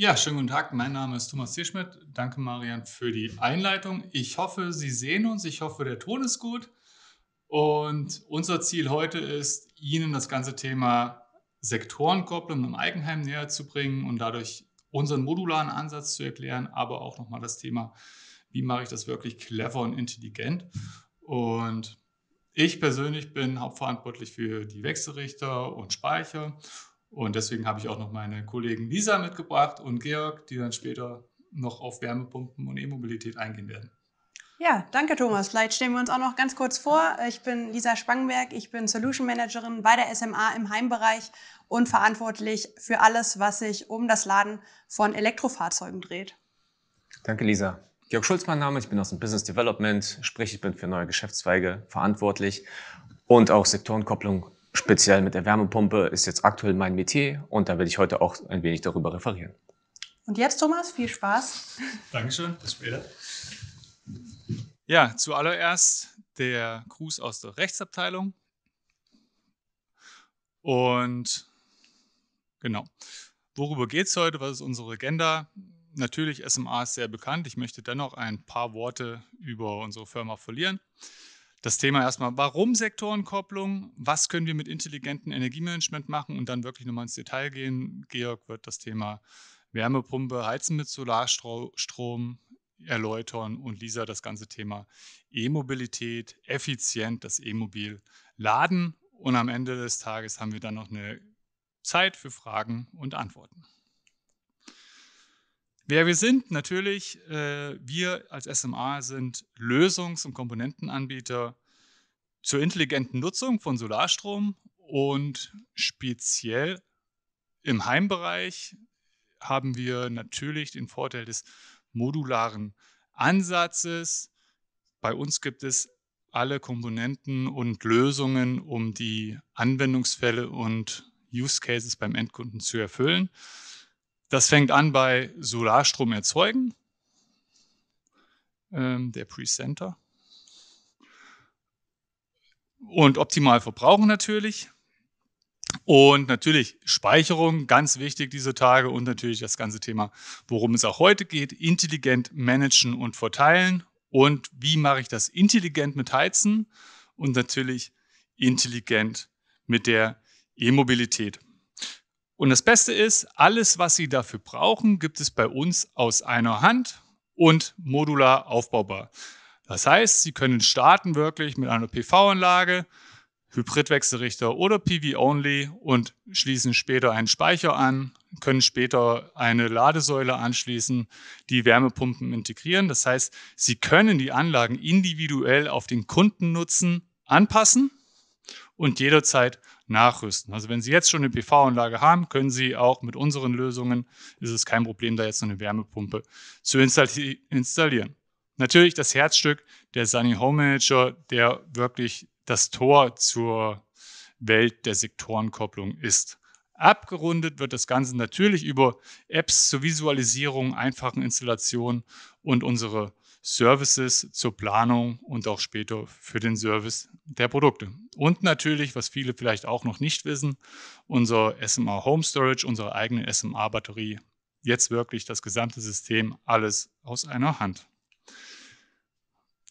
Ja, schönen guten Tag. Mein Name ist Thomas Tierschmidt. Danke, Marian, für die Einleitung. Ich hoffe, Sie sehen uns. Ich hoffe, der Ton ist gut. Und unser Ziel heute ist, Ihnen das ganze Thema Sektorenkopplung im Eigenheim näher zu bringen und dadurch unseren modularen Ansatz zu erklären, aber auch nochmal das Thema, wie mache ich das wirklich clever und intelligent. Und ich persönlich bin hauptverantwortlich für die Wechselrichter und Speicher und deswegen habe ich auch noch meine Kollegen Lisa mitgebracht und Georg, die dann später noch auf Wärmepumpen und E-Mobilität eingehen werden. Ja, danke Thomas. Vielleicht stellen wir uns auch noch ganz kurz vor. Ich bin Lisa Spangenberg, ich bin Solution Managerin bei der SMA im Heimbereich und verantwortlich für alles, was sich um das Laden von Elektrofahrzeugen dreht. Danke Lisa. Georg Schulz mein Name, ich bin aus dem Business Development, sprich ich bin für neue Geschäftszweige verantwortlich und auch Sektorenkopplung Speziell mit der Wärmepumpe ist jetzt aktuell mein Metier und da werde ich heute auch ein wenig darüber referieren. Und jetzt, Thomas, viel Spaß. Dankeschön, bis später. Ja, zuallererst der Gruß aus der Rechtsabteilung. Und genau, worüber geht es heute? Was ist unsere Agenda? Natürlich, SMA ist sehr bekannt. Ich möchte dennoch ein paar Worte über unsere Firma verlieren das Thema erstmal, warum Sektorenkopplung, was können wir mit intelligentem Energiemanagement machen und dann wirklich nochmal ins Detail gehen. Georg wird das Thema Wärmepumpe, Heizen mit Solarstrom erläutern und Lisa das ganze Thema E-Mobilität, effizient das E-Mobil laden. Und am Ende des Tages haben wir dann noch eine Zeit für Fragen und Antworten. Wer wir sind, natürlich, äh, wir als SMA sind Lösungs- und Komponentenanbieter zur intelligenten Nutzung von Solarstrom und speziell im Heimbereich haben wir natürlich den Vorteil des modularen Ansatzes. Bei uns gibt es alle Komponenten und Lösungen, um die Anwendungsfälle und Use Cases beim Endkunden zu erfüllen. Das fängt an bei Solarstrom erzeugen, ähm, der Presenter. Und optimal verbrauchen natürlich. Und natürlich Speicherung, ganz wichtig diese Tage und natürlich das ganze Thema, worum es auch heute geht, intelligent managen und verteilen und wie mache ich das intelligent mit Heizen und natürlich intelligent mit der E-Mobilität. Und das Beste ist, alles, was Sie dafür brauchen, gibt es bei uns aus einer Hand und modular aufbaubar. Das heißt, Sie können starten wirklich mit einer PV-Anlage, Hybridwechselrichter oder PV-Only und schließen später einen Speicher an, können später eine Ladesäule anschließen, die Wärmepumpen integrieren. Das heißt, Sie können die Anlagen individuell auf den Kundennutzen anpassen und jederzeit nachrüsten. Also wenn Sie jetzt schon eine PV-Anlage haben, können Sie auch mit unseren Lösungen, ist es kein Problem, da jetzt noch eine Wärmepumpe zu installieren. Natürlich das Herzstück der Sunny Home Manager, der wirklich das Tor zur Welt der Sektorenkopplung ist. Abgerundet wird das Ganze natürlich über Apps zur Visualisierung, einfachen Installationen und unsere Services zur Planung und auch später für den Service der Produkte. Und natürlich, was viele vielleicht auch noch nicht wissen, unser SMA Home Storage, unsere eigene SMA-Batterie. Jetzt wirklich das gesamte System, alles aus einer Hand.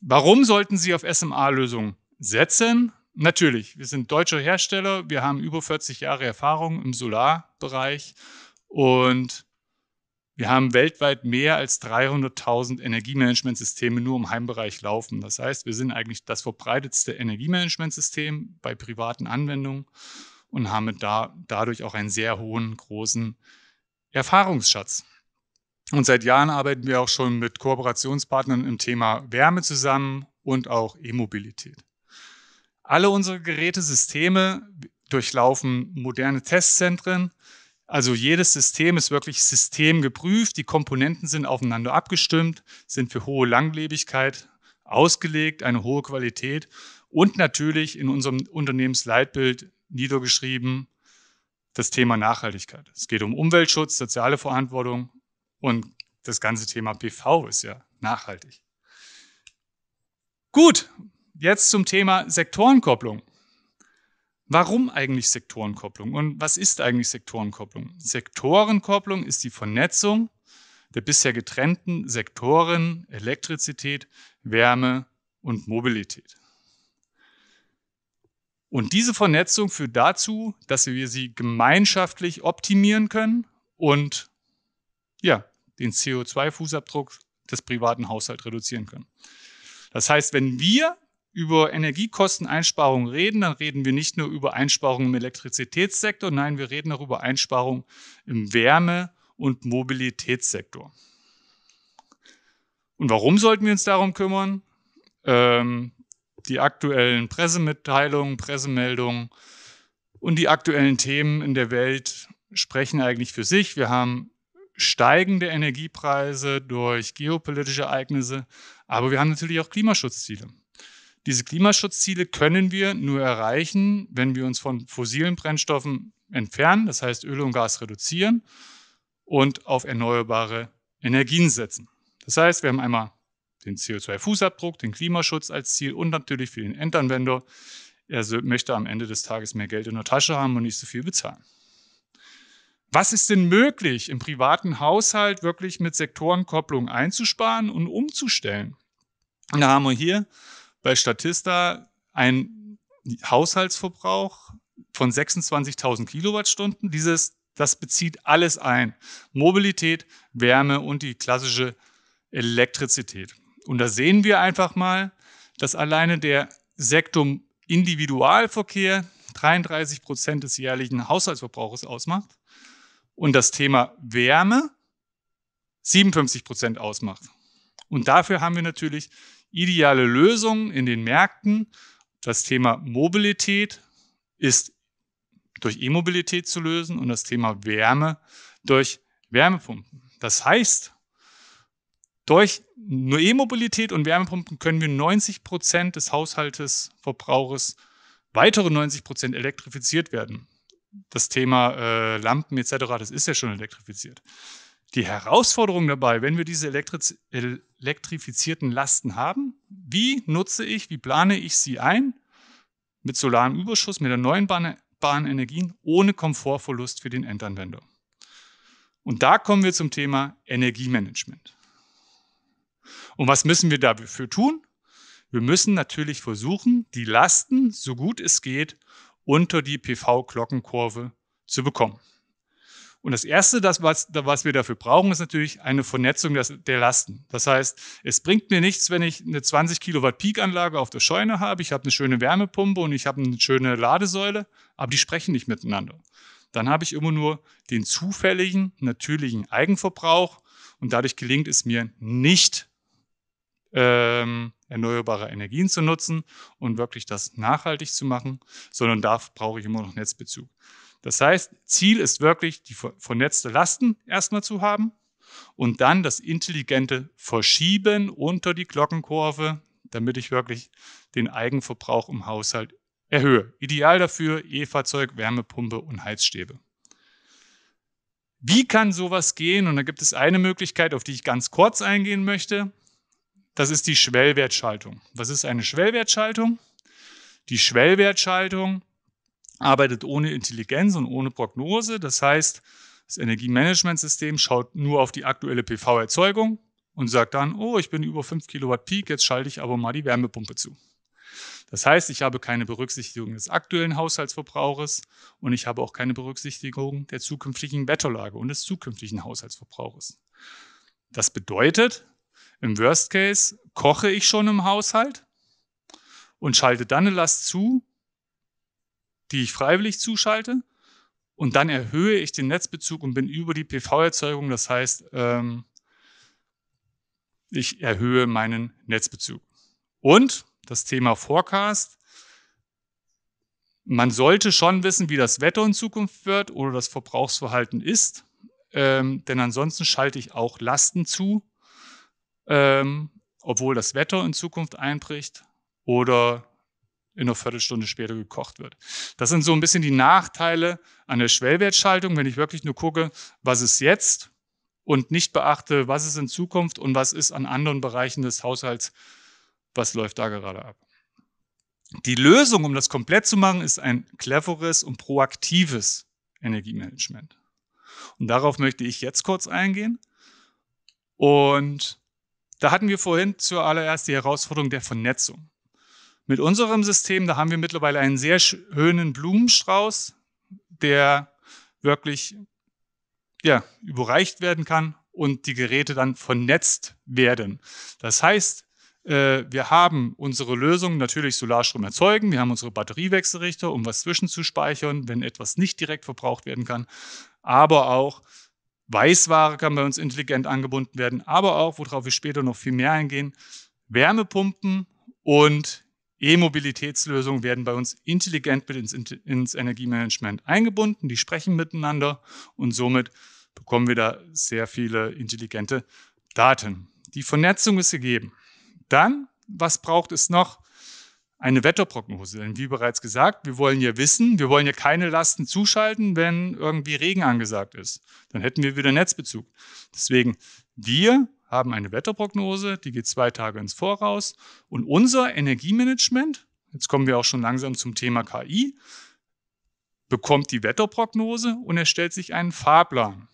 Warum sollten Sie auf SMA-Lösungen setzen? Natürlich, wir sind deutscher Hersteller, wir haben über 40 Jahre Erfahrung im Solarbereich und wir haben weltweit mehr als 300.000 Energiemanagementsysteme nur im Heimbereich laufen. Das heißt, wir sind eigentlich das verbreitetste Energiemanagementsystem bei privaten Anwendungen und haben da, dadurch auch einen sehr hohen, großen Erfahrungsschatz. Und seit Jahren arbeiten wir auch schon mit Kooperationspartnern im Thema Wärme zusammen und auch E-Mobilität. Alle unsere Gerätesysteme durchlaufen moderne Testzentren, also jedes System ist wirklich systemgeprüft, die Komponenten sind aufeinander abgestimmt, sind für hohe Langlebigkeit ausgelegt, eine hohe Qualität und natürlich in unserem Unternehmensleitbild niedergeschrieben das Thema Nachhaltigkeit. Es geht um Umweltschutz, soziale Verantwortung und das ganze Thema PV ist ja nachhaltig. Gut, jetzt zum Thema Sektorenkopplung. Warum eigentlich Sektorenkopplung und was ist eigentlich Sektorenkopplung? Sektorenkopplung ist die Vernetzung der bisher getrennten Sektoren Elektrizität, Wärme und Mobilität. Und diese Vernetzung führt dazu, dass wir sie gemeinschaftlich optimieren können und ja, den CO2-Fußabdruck des privaten Haushalts reduzieren können. Das heißt, wenn wir über Energiekosteneinsparungen reden, dann reden wir nicht nur über Einsparungen im Elektrizitätssektor, nein, wir reden auch über Einsparungen im Wärme- und Mobilitätssektor. Und warum sollten wir uns darum kümmern? Ähm, die aktuellen Pressemitteilungen, Pressemeldungen und die aktuellen Themen in der Welt sprechen eigentlich für sich. Wir haben steigende Energiepreise durch geopolitische Ereignisse, aber wir haben natürlich auch Klimaschutzziele. Diese Klimaschutzziele können wir nur erreichen, wenn wir uns von fossilen Brennstoffen entfernen, das heißt Öl und Gas reduzieren und auf erneuerbare Energien setzen. Das heißt, wir haben einmal den CO2-Fußabdruck, den Klimaschutz als Ziel und natürlich für den Endanwender. Er möchte am Ende des Tages mehr Geld in der Tasche haben und nicht so viel bezahlen. Was ist denn möglich, im privaten Haushalt wirklich mit Sektorenkopplung einzusparen und umzustellen? Da haben wir hier bei Statista ein Haushaltsverbrauch von 26.000 Kilowattstunden. Dieses, das bezieht alles ein. Mobilität, Wärme und die klassische Elektrizität. Und da sehen wir einfach mal, dass alleine der Sektor Individualverkehr 33 Prozent des jährlichen Haushaltsverbrauchs ausmacht und das Thema Wärme 57 Prozent ausmacht. Und dafür haben wir natürlich Ideale Lösungen in den Märkten. Das Thema Mobilität ist durch E-Mobilität zu lösen und das Thema Wärme durch Wärmepumpen. Das heißt, durch nur E-Mobilität und Wärmepumpen können wir 90 Prozent des Haushaltes weitere 90 Prozent elektrifiziert werden. Das Thema äh, Lampen etc., das ist ja schon elektrifiziert. Die Herausforderung dabei, wenn wir diese Elektri elektrifizierten Lasten haben. Wie nutze ich, wie plane ich sie ein? Mit solarem Überschuss, mit erneuerbaren Energien, ohne Komfortverlust für den Endanwender. Und da kommen wir zum Thema Energiemanagement. Und was müssen wir dafür tun? Wir müssen natürlich versuchen, die Lasten, so gut es geht, unter die PV-Glockenkurve zu bekommen. Und das Erste, das, was, was wir dafür brauchen, ist natürlich eine Vernetzung der Lasten. Das heißt, es bringt mir nichts, wenn ich eine 20 Kilowatt Peak-Anlage auf der Scheune habe, ich habe eine schöne Wärmepumpe und ich habe eine schöne Ladesäule, aber die sprechen nicht miteinander. Dann habe ich immer nur den zufälligen, natürlichen Eigenverbrauch und dadurch gelingt es mir nicht, ähm, erneuerbare Energien zu nutzen und wirklich das nachhaltig zu machen, sondern da brauche ich immer noch Netzbezug. Das heißt, Ziel ist wirklich, die vernetzte Lasten erstmal zu haben und dann das intelligente Verschieben unter die Glockenkurve, damit ich wirklich den Eigenverbrauch im Haushalt erhöhe. Ideal dafür E-Fahrzeug, Wärmepumpe und Heizstäbe. Wie kann sowas gehen? Und da gibt es eine Möglichkeit, auf die ich ganz kurz eingehen möchte. Das ist die Schwellwertschaltung. Was ist eine Schwellwertschaltung? Die Schwellwertschaltung arbeitet ohne Intelligenz und ohne Prognose. Das heißt, das Energiemanagementsystem schaut nur auf die aktuelle PV-Erzeugung und sagt dann, oh, ich bin über 5 Kilowatt Peak, jetzt schalte ich aber mal die Wärmepumpe zu. Das heißt, ich habe keine Berücksichtigung des aktuellen Haushaltsverbrauches und ich habe auch keine Berücksichtigung der zukünftigen Wetterlage und des zukünftigen Haushaltsverbrauches. Das bedeutet, im Worst Case koche ich schon im Haushalt und schalte dann eine Last zu, die ich freiwillig zuschalte. Und dann erhöhe ich den Netzbezug und bin über die PV-Erzeugung. Das heißt, ähm, ich erhöhe meinen Netzbezug. Und das Thema Forecast. Man sollte schon wissen, wie das Wetter in Zukunft wird oder das Verbrauchsverhalten ist. Ähm, denn ansonsten schalte ich auch Lasten zu, ähm, obwohl das Wetter in Zukunft einbricht oder in einer Viertelstunde später gekocht wird. Das sind so ein bisschen die Nachteile an der Schwellwertschaltung, wenn ich wirklich nur gucke, was ist jetzt und nicht beachte, was ist in Zukunft und was ist an anderen Bereichen des Haushalts, was läuft da gerade ab. Die Lösung, um das komplett zu machen, ist ein cleveres und proaktives Energiemanagement. Und darauf möchte ich jetzt kurz eingehen. Und da hatten wir vorhin zuallererst die Herausforderung der Vernetzung. Mit unserem System, da haben wir mittlerweile einen sehr schönen Blumenstrauß, der wirklich ja, überreicht werden kann und die Geräte dann vernetzt werden. Das heißt, äh, wir haben unsere Lösung natürlich Solarstrom erzeugen, wir haben unsere Batteriewechselrichter, um was zwischenzuspeichern, wenn etwas nicht direkt verbraucht werden kann, aber auch Weißware kann bei uns intelligent angebunden werden, aber auch, worauf wir später noch viel mehr eingehen, Wärmepumpen und E-Mobilitätslösungen werden bei uns intelligent ins, ins Energiemanagement eingebunden, die sprechen miteinander und somit bekommen wir da sehr viele intelligente Daten. Die Vernetzung ist gegeben. Dann, was braucht es noch? Eine Wetterprognose. Denn wie bereits gesagt, wir wollen ja wissen, wir wollen ja keine Lasten zuschalten, wenn irgendwie Regen angesagt ist. Dann hätten wir wieder Netzbezug. Deswegen, wir haben eine Wetterprognose, die geht zwei Tage ins Voraus. Und unser Energiemanagement, jetzt kommen wir auch schon langsam zum Thema KI, bekommt die Wetterprognose und erstellt sich einen Fahrplan.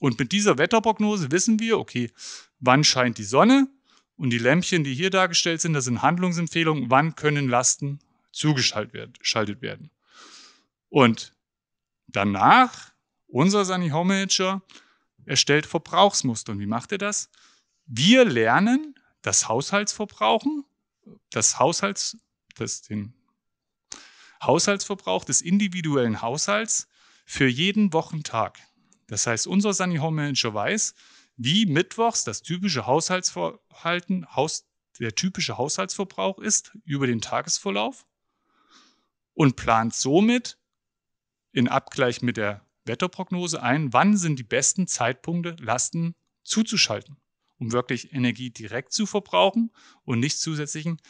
Und mit dieser Wetterprognose wissen wir, okay, wann scheint die Sonne und die Lämpchen, die hier dargestellt sind, das sind Handlungsempfehlungen, wann können Lasten zugeschaltet werden. Und danach, unser Sunny Home Manager erstellt Verbrauchsmuster. Und wie macht er das? Wir lernen das Haushaltsverbrauchen, das Haushalts, das, den Haushaltsverbrauch des individuellen Haushalts für jeden Wochentag. Das heißt, unser Sunny Home Manager weiß, wie mittwochs das typische Haushaltsverhalten, Haus, der typische Haushaltsverbrauch ist über den Tagesverlauf und plant somit in Abgleich mit der Wetterprognose ein, wann sind die besten Zeitpunkte, Lasten zuzuschalten, um wirklich Energie direkt zu verbrauchen und nicht zusätzlichen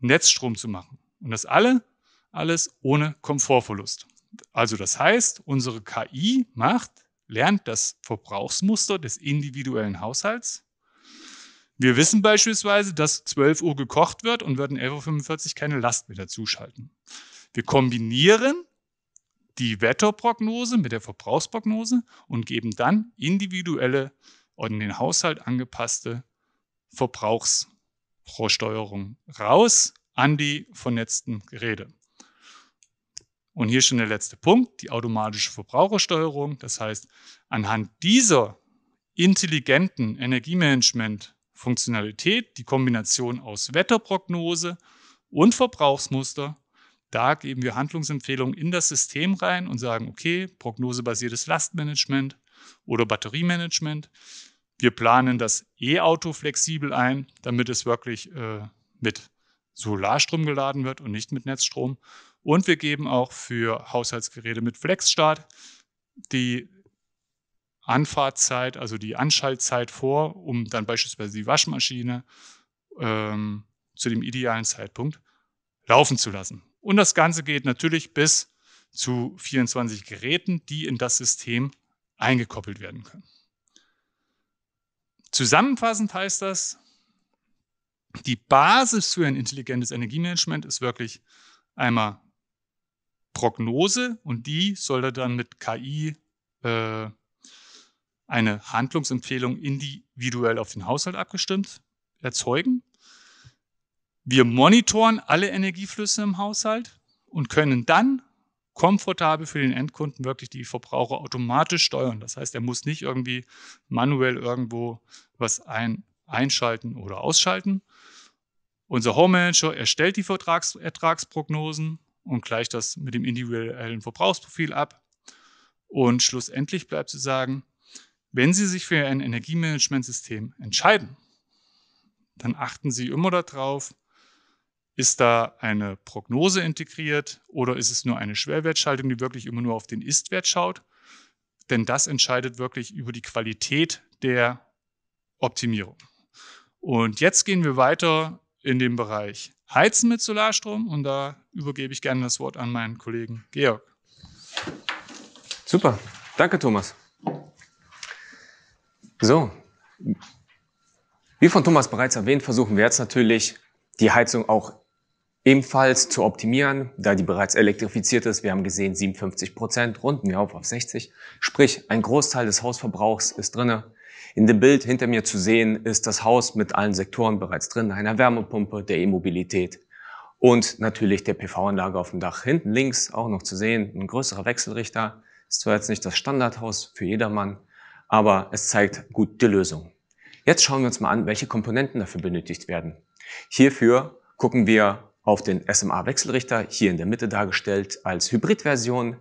Netzstrom zu machen. Und das alle, alles ohne Komfortverlust. Also das heißt, unsere KI macht, lernt das Verbrauchsmuster des individuellen Haushalts. Wir wissen beispielsweise, dass 12 Uhr gekocht wird und werden 11.45 Uhr keine Last mehr dazuschalten. Wir kombinieren die Wetterprognose mit der Verbrauchsprognose und geben dann individuelle und in den Haushalt angepasste Verbrauchsprosteuerung raus an die vernetzten Geräte. Und hier schon der letzte Punkt, die automatische Verbrauchersteuerung. Das heißt, anhand dieser intelligenten Energiemanagement-Funktionalität, die Kombination aus Wetterprognose und Verbrauchsmuster, da geben wir Handlungsempfehlungen in das System rein und sagen, okay, prognosebasiertes Lastmanagement oder Batteriemanagement. Wir planen das E-Auto flexibel ein, damit es wirklich äh, mit Solarstrom geladen wird und nicht mit Netzstrom. Und wir geben auch für Haushaltsgeräte mit Flexstart die Anfahrtzeit, also die Anschaltzeit vor, um dann beispielsweise die Waschmaschine ähm, zu dem idealen Zeitpunkt laufen zu lassen. Und das Ganze geht natürlich bis zu 24 Geräten, die in das System eingekoppelt werden können. Zusammenfassend heißt das, die Basis für ein intelligentes Energiemanagement ist wirklich einmal Prognose und die sollte dann mit KI äh, eine Handlungsempfehlung individuell auf den Haushalt abgestimmt erzeugen. Wir monitoren alle Energieflüsse im Haushalt und können dann komfortabel für den Endkunden wirklich die Verbraucher automatisch steuern. Das heißt, er muss nicht irgendwie manuell irgendwo was ein, einschalten oder ausschalten. Unser Home Manager erstellt die Vertrags Ertragsprognosen und gleicht das mit dem individuellen Verbrauchsprofil ab. Und schlussendlich bleibt zu sagen, wenn Sie sich für ein Energiemanagementsystem entscheiden, dann achten Sie immer darauf, ist da eine Prognose integriert oder ist es nur eine Schwellwertschaltung, die wirklich immer nur auf den Istwert schaut? Denn das entscheidet wirklich über die Qualität der Optimierung. Und jetzt gehen wir weiter in den Bereich Heizen mit Solarstrom und da übergebe ich gerne das Wort an meinen Kollegen Georg. Super, danke Thomas. So, wie von Thomas bereits erwähnt, versuchen wir jetzt natürlich die Heizung auch ebenfalls zu optimieren, da die bereits elektrifiziert ist. Wir haben gesehen 57 Prozent, runden wir auf auf 60. Sprich, ein Großteil des Hausverbrauchs ist drinne. In dem Bild hinter mir zu sehen ist das Haus mit allen Sektoren bereits drin, einer Wärmepumpe, der E-Mobilität und natürlich der PV-Anlage auf dem Dach. Hinten links auch noch zu sehen, ein größerer Wechselrichter. Ist zwar jetzt nicht das Standardhaus für jedermann, aber es zeigt gut die Lösung. Jetzt schauen wir uns mal an, welche Komponenten dafür benötigt werden. Hierfür gucken wir auf den SMA-Wechselrichter, hier in der Mitte dargestellt als Hybridversion.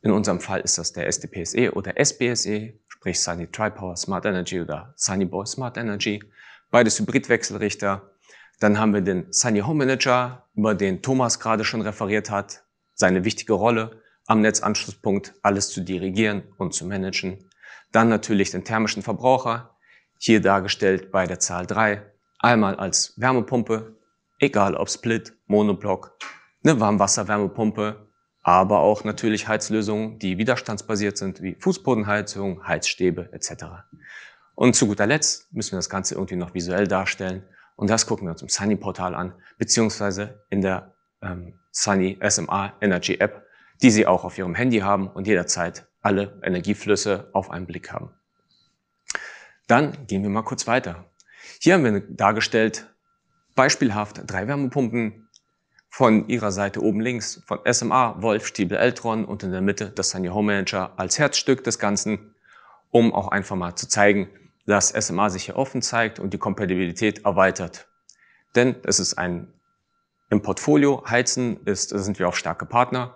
In unserem Fall ist das der SDPSE oder SBSE, sprich Sunny Tripower Smart Energy oder Sunny Boy Smart Energy. Beides Hybridwechselrichter. Dann haben wir den Sunny Home Manager, über den Thomas gerade schon referiert hat, seine wichtige Rolle am Netzanschlusspunkt, alles zu dirigieren und zu managen. Dann natürlich den thermischen Verbraucher, hier dargestellt bei der Zahl 3, einmal als Wärmepumpe, Egal ob Split, Monoblock, eine Warmwasserwärmepumpe, aber auch natürlich Heizlösungen, die widerstandsbasiert sind, wie Fußbodenheizung, Heizstäbe etc. Und zu guter Letzt müssen wir das Ganze irgendwie noch visuell darstellen. Und das gucken wir uns im Sunny-Portal an, beziehungsweise in der ähm, Sunny SMA Energy App, die Sie auch auf Ihrem Handy haben und jederzeit alle Energieflüsse auf einen Blick haben. Dann gehen wir mal kurz weiter. Hier haben wir dargestellt, Beispielhaft drei Wärmepumpen von ihrer Seite oben links von SMA, Wolf, Stiebel, Eltron und in der Mitte das Sanyo Home Manager als Herzstück des Ganzen, um auch einfach mal zu zeigen, dass SMA sich hier offen zeigt und die Kompatibilität erweitert. Denn es ist ein im Portfolio, Heizen ist, sind wir auf starke Partner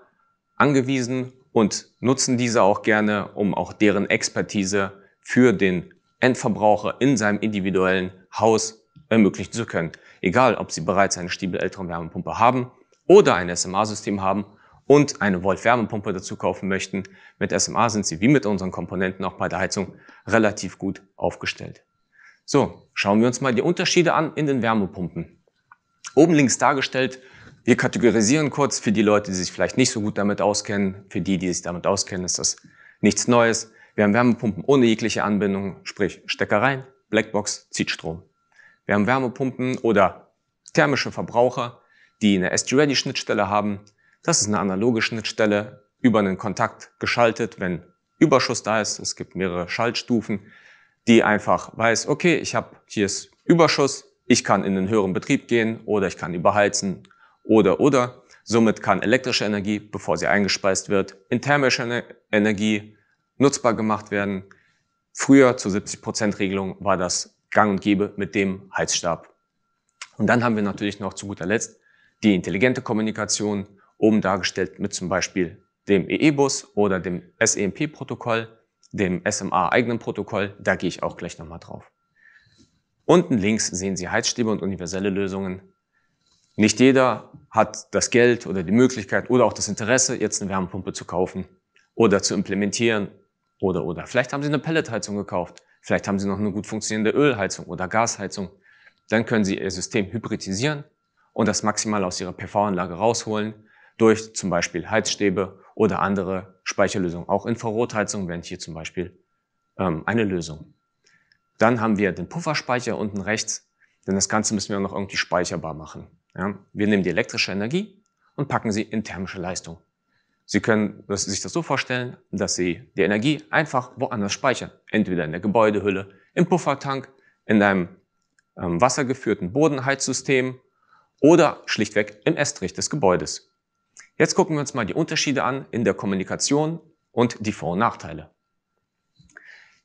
angewiesen und nutzen diese auch gerne, um auch deren Expertise für den Endverbraucher in seinem individuellen Haus ermöglichen zu können. Egal, ob Sie bereits eine Stiebel-Eltron-Wärmepumpe haben oder ein SMA-System haben und eine Volt-Wärmepumpe dazu kaufen möchten. Mit SMA sind Sie wie mit unseren Komponenten auch bei der Heizung relativ gut aufgestellt. So, schauen wir uns mal die Unterschiede an in den Wärmepumpen. Oben links dargestellt, wir kategorisieren kurz für die Leute, die sich vielleicht nicht so gut damit auskennen. Für die, die sich damit auskennen, ist das nichts Neues. Wir haben Wärmepumpen ohne jegliche Anbindung, sprich Steckereien, Blackbox, zieht Strom. Wir haben Wärmepumpen oder thermische Verbraucher, die eine SG-Ready-Schnittstelle haben. Das ist eine analoge Schnittstelle, über einen Kontakt geschaltet, wenn Überschuss da ist. Es gibt mehrere Schaltstufen, die einfach weiß, okay, ich habe hier ist Überschuss, ich kann in den höheren Betrieb gehen oder ich kann überheizen oder oder. Somit kann elektrische Energie, bevor sie eingespeist wird, in thermische Energie nutzbar gemacht werden. Früher zur 70%-Regelung war das gang und gäbe mit dem Heizstab. Und dann haben wir natürlich noch zu guter Letzt die intelligente Kommunikation, oben dargestellt mit zum Beispiel dem EE-Bus oder dem SEMP-Protokoll, dem SMA-eigenen Protokoll, da gehe ich auch gleich nochmal drauf. Unten links sehen Sie Heizstäbe und universelle Lösungen. Nicht jeder hat das Geld oder die Möglichkeit oder auch das Interesse, jetzt eine Wärmepumpe zu kaufen oder zu implementieren oder, oder. Vielleicht haben Sie eine Pelletheizung gekauft. Vielleicht haben Sie noch eine gut funktionierende Ölheizung oder Gasheizung. Dann können Sie Ihr System hybridisieren und das maximal aus Ihrer PV-Anlage rausholen durch zum Beispiel Heizstäbe oder andere Speicherlösungen. Auch Infrarotheizung wären hier zum Beispiel ähm, eine Lösung. Dann haben wir den Pufferspeicher unten rechts, denn das Ganze müssen wir noch irgendwie speicherbar machen. Ja? Wir nehmen die elektrische Energie und packen sie in thermische Leistung. Sie können sich das so vorstellen, dass Sie die Energie einfach woanders speichern. Entweder in der Gebäudehülle, im Puffertank, in einem ähm, wassergeführten Bodenheizsystem oder schlichtweg im Estrich des Gebäudes. Jetzt gucken wir uns mal die Unterschiede an in der Kommunikation und die Vor- und Nachteile.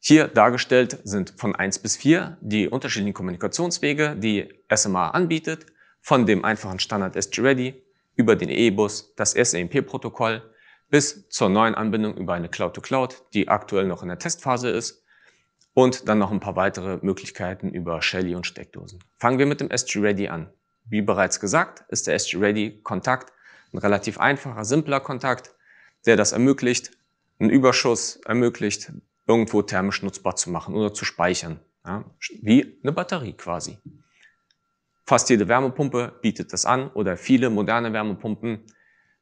Hier dargestellt sind von 1 bis 4 die unterschiedlichen Kommunikationswege, die SMA anbietet, von dem einfachen Standard SG-Ready über den EBUS, das SEMP-Protokoll bis zur neuen Anbindung über eine Cloud-to-Cloud, -Cloud, die aktuell noch in der Testphase ist und dann noch ein paar weitere Möglichkeiten über Shelly und Steckdosen. Fangen wir mit dem SG-Ready an. Wie bereits gesagt, ist der SG-Ready-Kontakt ein relativ einfacher, simpler Kontakt, der das ermöglicht, einen Überschuss ermöglicht, irgendwo thermisch nutzbar zu machen oder zu speichern. Ja, wie eine Batterie quasi. Fast jede Wärmepumpe bietet das an oder viele moderne Wärmepumpen.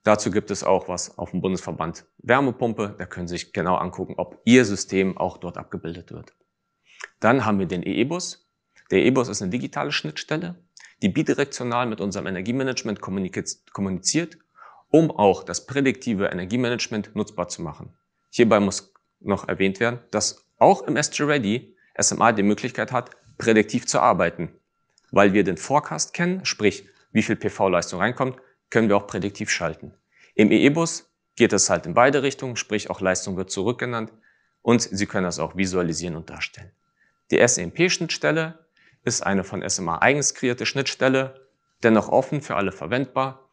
Dazu gibt es auch was auf dem Bundesverband Wärmepumpe. Da können Sie sich genau angucken, ob Ihr System auch dort abgebildet wird. Dann haben wir den EE-Bus. Der EE-Bus ist eine digitale Schnittstelle, die bidirektional mit unserem Energiemanagement kommuniziert, um auch das prädiktive Energiemanagement nutzbar zu machen. Hierbei muss noch erwähnt werden, dass auch im s ready SMA die Möglichkeit hat, prädiktiv zu arbeiten. Weil wir den Forecast kennen, sprich wie viel PV-Leistung reinkommt, können wir auch prädiktiv schalten. Im EE-Bus geht es halt in beide Richtungen, sprich auch Leistung wird zurückgenannt und Sie können das auch visualisieren und darstellen. Die semp schnittstelle ist eine von SMA eigens kreierte Schnittstelle, dennoch offen für alle verwendbar,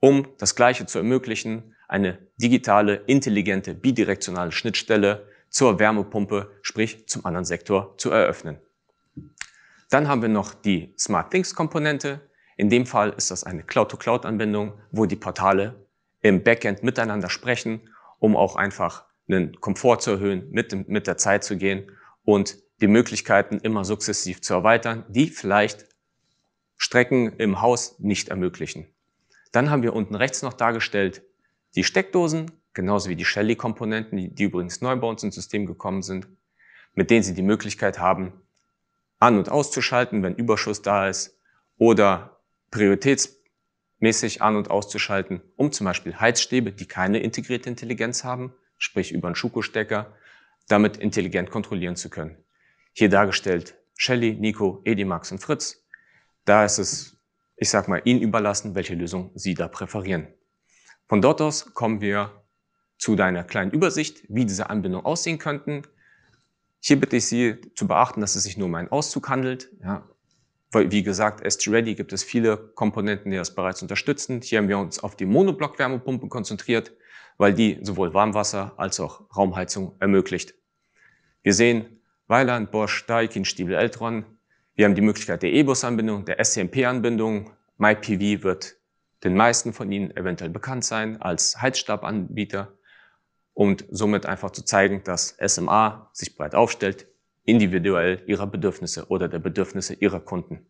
um das Gleiche zu ermöglichen, eine digitale, intelligente, bidirektionale Schnittstelle zur Wärmepumpe, sprich zum anderen Sektor, zu eröffnen. Dann haben wir noch die Smart Things Komponente. In dem Fall ist das eine Cloud-to-Cloud-Anbindung, wo die Portale im Backend miteinander sprechen, um auch einfach einen Komfort zu erhöhen, mit, mit der Zeit zu gehen und die Möglichkeiten immer sukzessiv zu erweitern, die vielleicht Strecken im Haus nicht ermöglichen. Dann haben wir unten rechts noch dargestellt die Steckdosen, genauso wie die Shelly-Komponenten, die, die übrigens neu bei uns ins System gekommen sind, mit denen Sie die Möglichkeit haben, an- und auszuschalten, wenn Überschuss da ist, oder prioritätsmäßig an- und auszuschalten, um zum Beispiel Heizstäbe, die keine integrierte Intelligenz haben, sprich über einen Schuko-Stecker, damit intelligent kontrollieren zu können. Hier dargestellt Shelly, Nico, Edimax und Fritz. Da ist es, ich sag mal, Ihnen überlassen, welche Lösung Sie da präferieren. Von dort aus kommen wir zu deiner kleinen Übersicht, wie diese Anbindung aussehen könnten, hier bitte ich Sie zu beachten, dass es sich nur um einen Auszug handelt. Ja, wie gesagt, sg ready gibt es viele Komponenten, die das bereits unterstützen. Hier haben wir uns auf die Monoblock-Wärmepumpen konzentriert, weil die sowohl Warmwasser als auch Raumheizung ermöglicht. Wir sehen Weiland, Bosch, Daikin, Stiebel, Eltron. Wir haben die Möglichkeit der E-Bus-Anbindung, der SCMP-Anbindung. MyPV wird den meisten von Ihnen eventuell bekannt sein als Heizstabanbieter und somit einfach zu zeigen, dass SMA sich breit aufstellt, individuell ihrer Bedürfnisse oder der Bedürfnisse ihrer Kunden.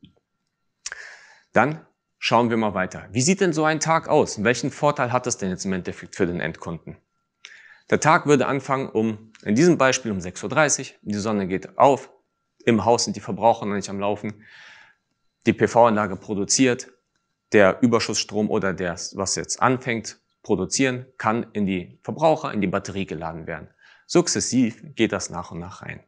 Dann schauen wir mal weiter. Wie sieht denn so ein Tag aus? Welchen Vorteil hat das denn jetzt im Endeffekt für den Endkunden? Der Tag würde anfangen um, in diesem Beispiel um 6.30 Uhr. Die Sonne geht auf. Im Haus sind die Verbraucher noch nicht am Laufen. Die PV-Anlage produziert. Der Überschussstrom oder das, was jetzt anfängt, produzieren, kann in die Verbraucher, in die Batterie geladen werden. Sukzessiv geht das nach und nach rein.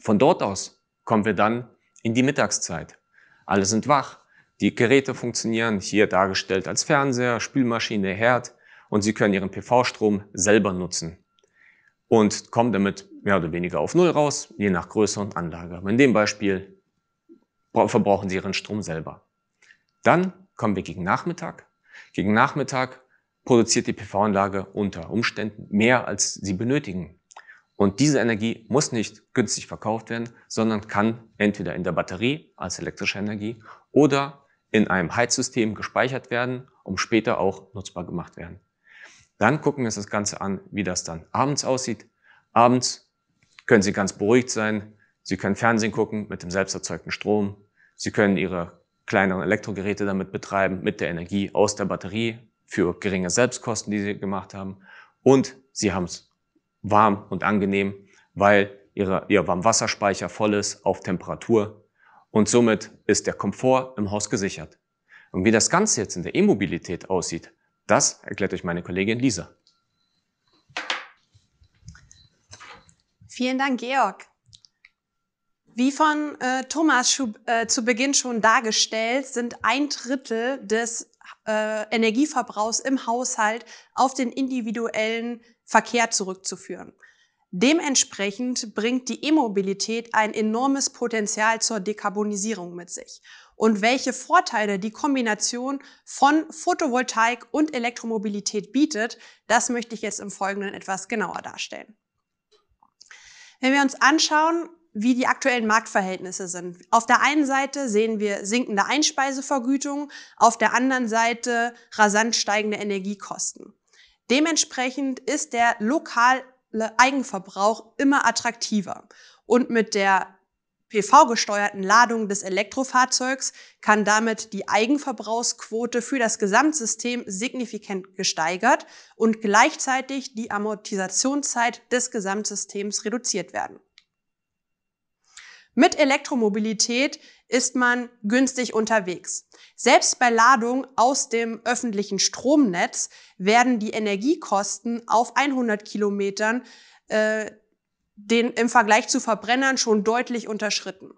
Von dort aus kommen wir dann in die Mittagszeit. Alle sind wach, die Geräte funktionieren, hier dargestellt als Fernseher, Spülmaschine, Herd und sie können ihren PV-Strom selber nutzen und kommen damit mehr oder weniger auf Null raus, je nach Größe und Anlage. in dem Beispiel verbrauchen sie ihren Strom selber. Dann kommen wir gegen Nachmittag. Gegen Nachmittag produziert die PV-Anlage unter Umständen mehr, als sie benötigen. Und diese Energie muss nicht günstig verkauft werden, sondern kann entweder in der Batterie als elektrische Energie oder in einem Heizsystem gespeichert werden, um später auch nutzbar gemacht werden. Dann gucken wir uns das Ganze an, wie das dann abends aussieht. Abends können Sie ganz beruhigt sein. Sie können Fernsehen gucken mit dem selbst erzeugten Strom. Sie können Ihre kleineren Elektrogeräte damit betreiben, mit der Energie aus der Batterie, für geringe Selbstkosten, die sie gemacht haben. Und sie haben es warm und angenehm, weil ihre, ihr Warmwasserspeicher voll ist auf Temperatur. Und somit ist der Komfort im Haus gesichert. Und wie das Ganze jetzt in der E-Mobilität aussieht, das erklärt euch meine Kollegin Lisa. Vielen Dank, Georg. Wie von äh, Thomas Schub, äh, zu Beginn schon dargestellt, sind ein Drittel des äh, Energieverbrauchs im Haushalt auf den individuellen Verkehr zurückzuführen. Dementsprechend bringt die E-Mobilität ein enormes Potenzial zur Dekarbonisierung mit sich. Und welche Vorteile die Kombination von Photovoltaik und Elektromobilität bietet, das möchte ich jetzt im Folgenden etwas genauer darstellen. Wenn wir uns anschauen, wie die aktuellen Marktverhältnisse sind. Auf der einen Seite sehen wir sinkende Einspeisevergütung, auf der anderen Seite rasant steigende Energiekosten. Dementsprechend ist der lokale Eigenverbrauch immer attraktiver. Und mit der PV-gesteuerten Ladung des Elektrofahrzeugs kann damit die Eigenverbrauchsquote für das Gesamtsystem signifikant gesteigert und gleichzeitig die Amortisationszeit des Gesamtsystems reduziert werden. Mit Elektromobilität ist man günstig unterwegs. Selbst bei Ladung aus dem öffentlichen Stromnetz werden die Energiekosten auf 100 Kilometern äh, den, im Vergleich zu Verbrennern schon deutlich unterschritten.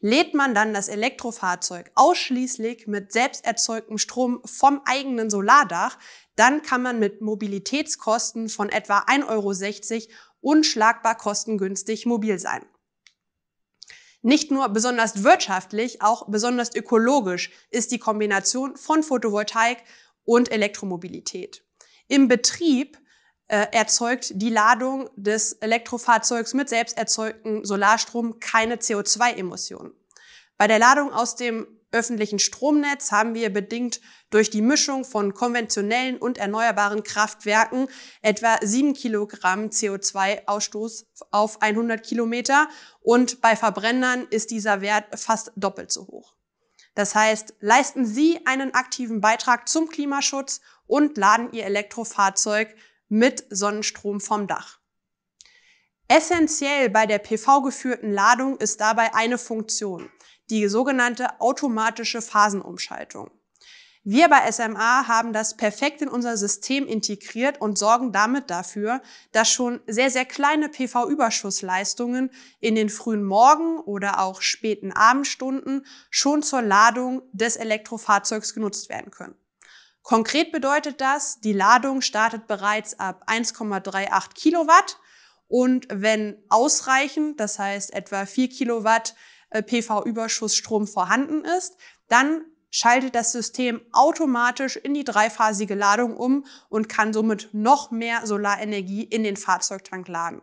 Lädt man dann das Elektrofahrzeug ausschließlich mit selbst erzeugtem Strom vom eigenen Solardach, dann kann man mit Mobilitätskosten von etwa 1,60 Euro unschlagbar kostengünstig mobil sein. Nicht nur besonders wirtschaftlich, auch besonders ökologisch ist die Kombination von Photovoltaik und Elektromobilität. Im Betrieb äh, erzeugt die Ladung des Elektrofahrzeugs mit selbst erzeugtem Solarstrom keine CO2-Emissionen. Bei der Ladung aus dem öffentlichen Stromnetz haben wir bedingt durch die Mischung von konventionellen und erneuerbaren Kraftwerken etwa sieben Kilogramm CO2-Ausstoß auf 100 Kilometer und bei Verbrennern ist dieser Wert fast doppelt so hoch. Das heißt, leisten Sie einen aktiven Beitrag zum Klimaschutz und laden Ihr Elektrofahrzeug mit Sonnenstrom vom Dach. Essentiell bei der PV geführten Ladung ist dabei eine Funktion, die sogenannte automatische Phasenumschaltung. Wir bei SMA haben das perfekt in unser System integriert und sorgen damit dafür, dass schon sehr, sehr kleine PV-Überschussleistungen in den frühen Morgen oder auch späten Abendstunden schon zur Ladung des Elektrofahrzeugs genutzt werden können. Konkret bedeutet das, die Ladung startet bereits ab 1,38 Kilowatt und wenn ausreichend, das heißt etwa 4 Kilowatt äh, PV-Überschussstrom vorhanden ist, dann schaltet das System automatisch in die dreiphasige Ladung um und kann somit noch mehr Solarenergie in den Fahrzeugtank laden.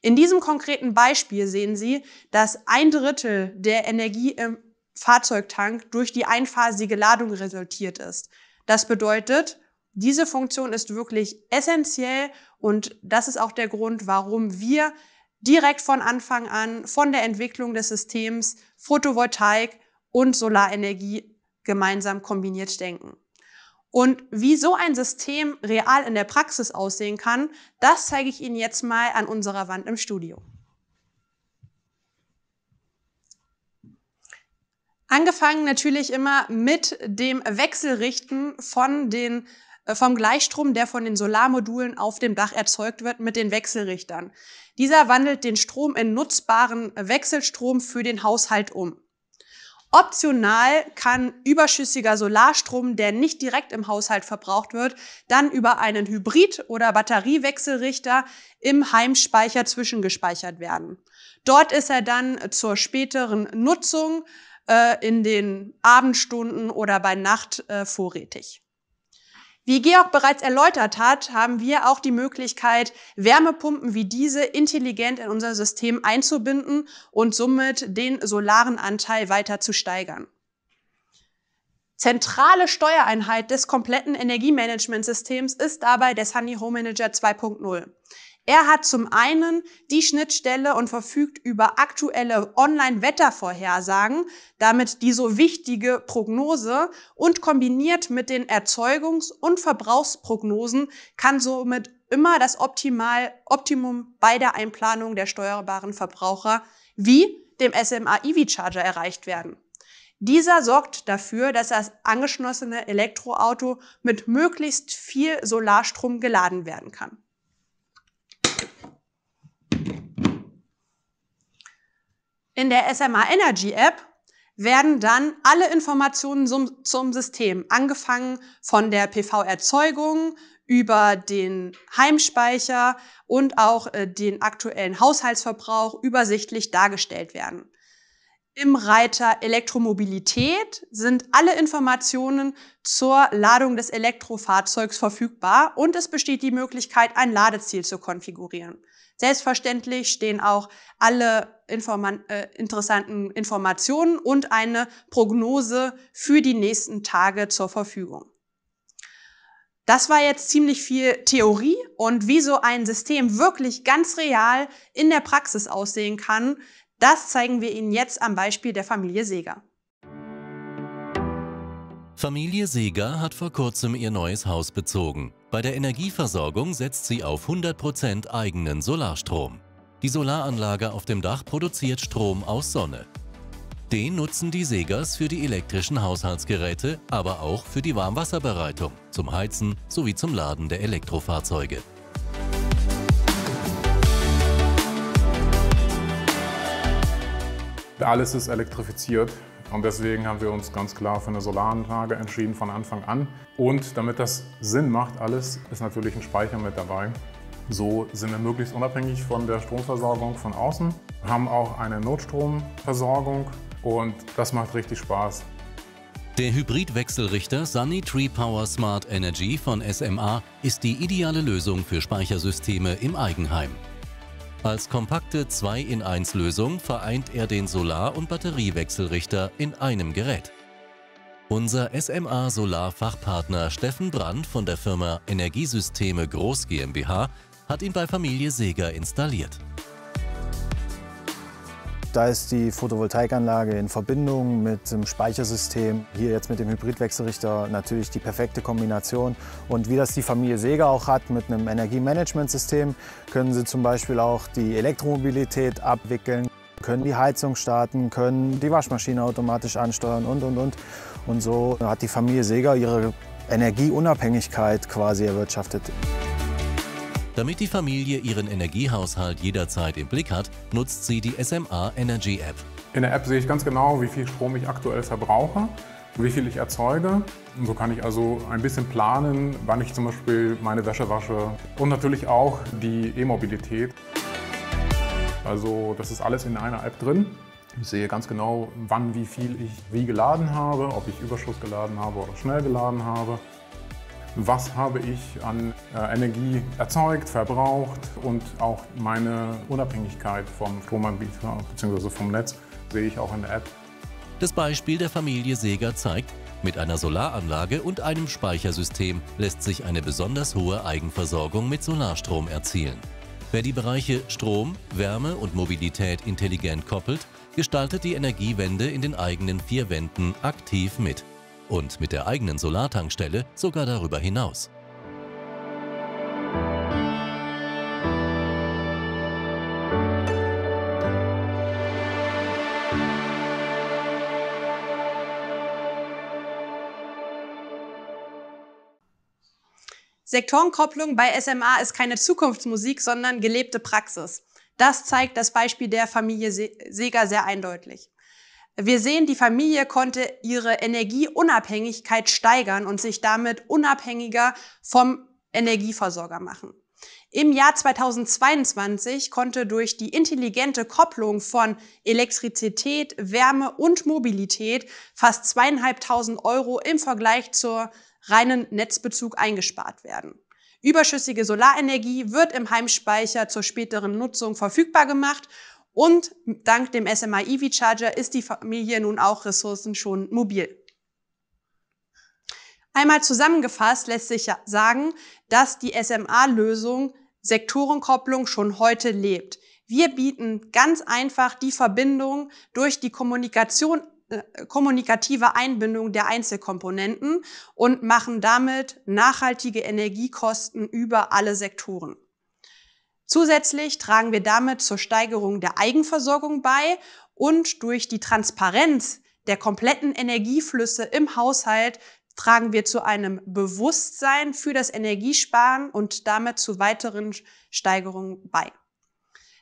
In diesem konkreten Beispiel sehen Sie, dass ein Drittel der Energie im Fahrzeugtank durch die einphasige Ladung resultiert ist. Das bedeutet, diese Funktion ist wirklich essentiell und das ist auch der Grund, warum wir direkt von Anfang an, von der Entwicklung des Systems, Photovoltaik und Solarenergie gemeinsam kombiniert denken. Und wie so ein System real in der Praxis aussehen kann, das zeige ich Ihnen jetzt mal an unserer Wand im Studio. Angefangen natürlich immer mit dem Wechselrichten von den, äh, vom Gleichstrom, der von den Solarmodulen auf dem Dach erzeugt wird, mit den Wechselrichtern. Dieser wandelt den Strom in nutzbaren äh, Wechselstrom für den Haushalt um. Optional kann überschüssiger Solarstrom, der nicht direkt im Haushalt verbraucht wird, dann über einen Hybrid- oder Batteriewechselrichter im Heimspeicher zwischengespeichert werden. Dort ist er dann zur späteren Nutzung äh, in den Abendstunden oder bei Nacht äh, vorrätig. Wie Georg bereits erläutert hat, haben wir auch die Möglichkeit, Wärmepumpen wie diese intelligent in unser System einzubinden und somit den solaren Anteil weiter zu steigern. Zentrale Steuereinheit des kompletten Energiemanagementsystems ist dabei der Sunny Home Manager 2.0. Er hat zum einen die Schnittstelle und verfügt über aktuelle Online-Wettervorhersagen, damit die so wichtige Prognose und kombiniert mit den Erzeugungs- und Verbrauchsprognosen kann somit immer das Optimal, Optimum bei der Einplanung der steuerbaren Verbraucher wie dem SMA EV Charger erreicht werden. Dieser sorgt dafür, dass das angeschlossene Elektroauto mit möglichst viel Solarstrom geladen werden kann. In der SMA Energy App werden dann alle Informationen zum, zum System, angefangen von der PV-Erzeugung über den Heimspeicher und auch äh, den aktuellen Haushaltsverbrauch übersichtlich dargestellt werden. Im Reiter Elektromobilität sind alle Informationen zur Ladung des Elektrofahrzeugs verfügbar und es besteht die Möglichkeit, ein Ladeziel zu konfigurieren. Selbstverständlich stehen auch alle Informan äh, interessanten Informationen und eine Prognose für die nächsten Tage zur Verfügung. Das war jetzt ziemlich viel Theorie und wie so ein System wirklich ganz real in der Praxis aussehen kann, das zeigen wir Ihnen jetzt am Beispiel der Familie Seeger. Familie Seeger hat vor kurzem ihr neues Haus bezogen. Bei der Energieversorgung setzt sie auf 100% eigenen Solarstrom. Die Solaranlage auf dem Dach produziert Strom aus Sonne. Den nutzen die Segers für die elektrischen Haushaltsgeräte, aber auch für die Warmwasserbereitung, zum Heizen sowie zum Laden der Elektrofahrzeuge. Alles ist elektrifiziert und deswegen haben wir uns ganz klar für eine Solaranlage entschieden von Anfang an. Und damit das Sinn macht, alles ist natürlich ein Speicher mit dabei. So sind wir möglichst unabhängig von der Stromversorgung von außen, haben auch eine Notstromversorgung und das macht richtig Spaß. Der Hybridwechselrichter Sunny Tree Power Smart Energy von SMA ist die ideale Lösung für Speichersysteme im Eigenheim. Als kompakte 2 in 1 Lösung vereint er den Solar- und Batteriewechselrichter in einem Gerät. Unser SMA Solar Fachpartner Steffen Brandt von der Firma Energiesysteme Groß GmbH hat ihn bei Familie Seger installiert. Da ist die Photovoltaikanlage in Verbindung mit dem Speichersystem, hier jetzt mit dem Hybridwechselrichter natürlich die perfekte Kombination. Und wie das die Familie Seger auch hat mit einem Energiemanagementsystem, können sie zum Beispiel auch die Elektromobilität abwickeln, können die Heizung starten, können die Waschmaschine automatisch ansteuern und, und, und. Und so hat die Familie Seger ihre Energieunabhängigkeit quasi erwirtschaftet. Damit die Familie ihren Energiehaushalt jederzeit im Blick hat, nutzt sie die SMA Energy App. In der App sehe ich ganz genau, wie viel Strom ich aktuell verbrauche wie viel ich erzeuge. Und so kann ich also ein bisschen planen, wann ich zum Beispiel meine Wäsche wasche. Und natürlich auch die E-Mobilität. Also das ist alles in einer App drin. Ich sehe ganz genau, wann wie viel ich wie geladen habe, ob ich Überschuss geladen habe oder schnell geladen habe was habe ich an äh, Energie erzeugt, verbraucht und auch meine Unabhängigkeit vom Stromanbieter bzw. vom Netz sehe ich auch in der App. Das Beispiel der Familie Seeger zeigt, mit einer Solaranlage und einem Speichersystem lässt sich eine besonders hohe Eigenversorgung mit Solarstrom erzielen. Wer die Bereiche Strom, Wärme und Mobilität intelligent koppelt, gestaltet die Energiewende in den eigenen vier Wänden aktiv mit und mit der eigenen Solartankstelle sogar darüber hinaus. Sektorenkopplung bei SMA ist keine Zukunftsmusik, sondern gelebte Praxis. Das zeigt das Beispiel der Familie Seeger sehr eindeutig. Wir sehen, die Familie konnte ihre Energieunabhängigkeit steigern und sich damit unabhängiger vom Energieversorger machen. Im Jahr 2022 konnte durch die intelligente Kopplung von Elektrizität, Wärme und Mobilität fast zweieinhalbtausend Euro im Vergleich zur reinen Netzbezug eingespart werden. Überschüssige Solarenergie wird im Heimspeicher zur späteren Nutzung verfügbar gemacht und dank dem SMI EV Charger ist die Familie nun auch ressourcenschonend mobil. Einmal zusammengefasst lässt sich sagen, dass die SMA-Lösung Sektorenkopplung schon heute lebt. Wir bieten ganz einfach die Verbindung durch die Kommunikation äh, kommunikative Einbindung der Einzelkomponenten und machen damit nachhaltige Energiekosten über alle Sektoren. Zusätzlich tragen wir damit zur Steigerung der Eigenversorgung bei und durch die Transparenz der kompletten Energieflüsse im Haushalt tragen wir zu einem Bewusstsein für das Energiesparen und damit zu weiteren Steigerungen bei.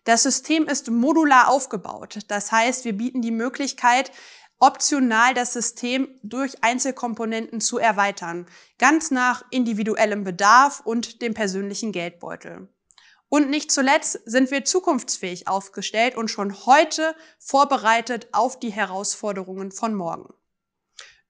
Das System ist modular aufgebaut. Das heißt, wir bieten die Möglichkeit, optional das System durch Einzelkomponenten zu erweitern, ganz nach individuellem Bedarf und dem persönlichen Geldbeutel. Und nicht zuletzt sind wir zukunftsfähig aufgestellt und schon heute vorbereitet auf die Herausforderungen von morgen.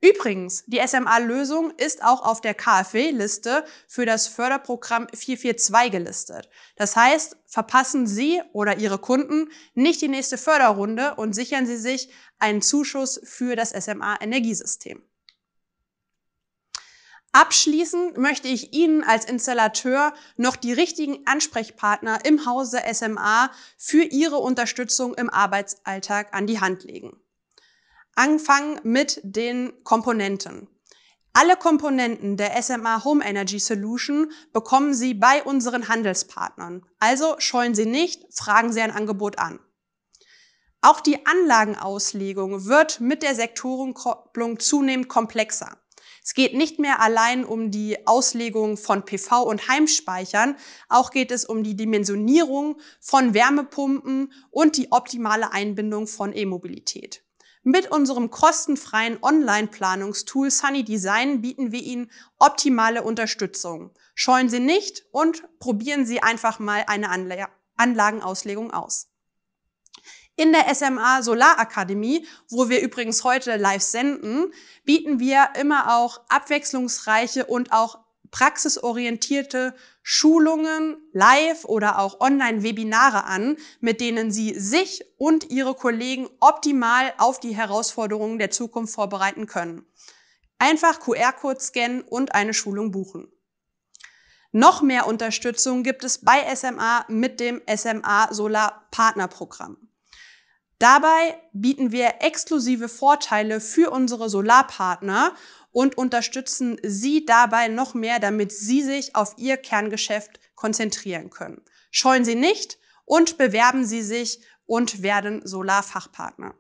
Übrigens, die SMA-Lösung ist auch auf der KfW-Liste für das Förderprogramm 442 gelistet. Das heißt, verpassen Sie oder Ihre Kunden nicht die nächste Förderrunde und sichern Sie sich einen Zuschuss für das SMA-Energiesystem. Abschließend möchte ich Ihnen als Installateur noch die richtigen Ansprechpartner im Hause SMA für Ihre Unterstützung im Arbeitsalltag an die Hand legen. Anfangen mit den Komponenten. Alle Komponenten der SMA Home Energy Solution bekommen Sie bei unseren Handelspartnern. Also scheuen Sie nicht, fragen Sie ein Angebot an. Auch die Anlagenauslegung wird mit der Sektorenkopplung zunehmend komplexer. Es geht nicht mehr allein um die Auslegung von PV und Heimspeichern, auch geht es um die Dimensionierung von Wärmepumpen und die optimale Einbindung von E-Mobilität. Mit unserem kostenfreien Online-Planungstool Sunny Design bieten wir Ihnen optimale Unterstützung. Scheuen Sie nicht und probieren Sie einfach mal eine Anlagenauslegung aus. In der SMA Solarakademie, wo wir übrigens heute live senden, bieten wir immer auch abwechslungsreiche und auch praxisorientierte Schulungen live oder auch Online-Webinare an, mit denen Sie sich und Ihre Kollegen optimal auf die Herausforderungen der Zukunft vorbereiten können. Einfach QR-Code scannen und eine Schulung buchen. Noch mehr Unterstützung gibt es bei SMA mit dem SMA Solar Partnerprogramm. Dabei bieten wir exklusive Vorteile für unsere Solarpartner und unterstützen Sie dabei noch mehr, damit Sie sich auf Ihr Kerngeschäft konzentrieren können. Scheuen Sie nicht und bewerben Sie sich und werden Solarfachpartner.